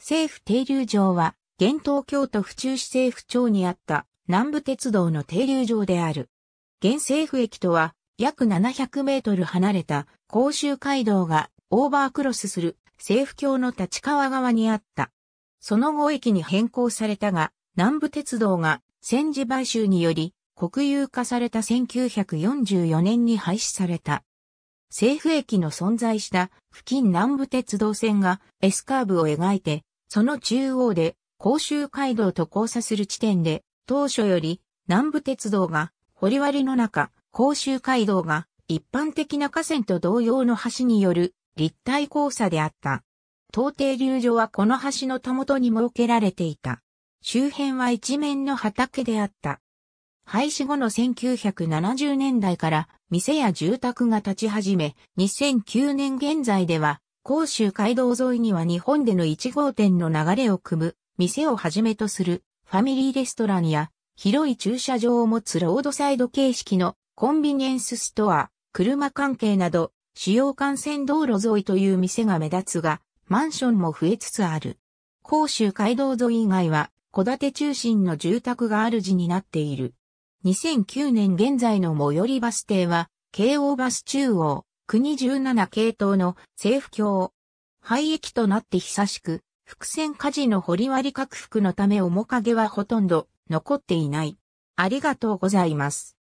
政府停留場は、現東京都府中市政府町にあった南部鉄道の停留場である。現政府駅とは約700メートル離れた甲州街道がオーバークロスする政府橋の立川側にあった。その後駅に変更されたが、南部鉄道が戦時買収により国有化された1944年に廃止された。政府駅の存在した付近南部鉄道線が S カーブを描いてその中央で、甲州街道と交差する地点で、当初より南部鉄道がり割の中、甲州街道が一般的な河川と同様の橋による立体交差であった。東底流所はこの橋のたもとに設けられていた。周辺は一面の畑であった。廃止後の1970年代から店や住宅が立ち始め、2009年現在では甲州街道沿いには日本での1号店の流れを組む、店をはじめとするファミリーレストランや、広い駐車場を持つロードサイド形式のコンビニエンスストア、車関係など、主要幹線道路沿いという店が目立つが、マンションも増えつつある。甲州街道沿い以外は、戸建て中心の住宅がある主になっている。2009年現在の最寄りバス停は、京王バス中央、国17系統の政府教。廃駅となって久しく、伏線火事の掘り割り拡幅のため面影はほとんど残っていない。ありがとうございます。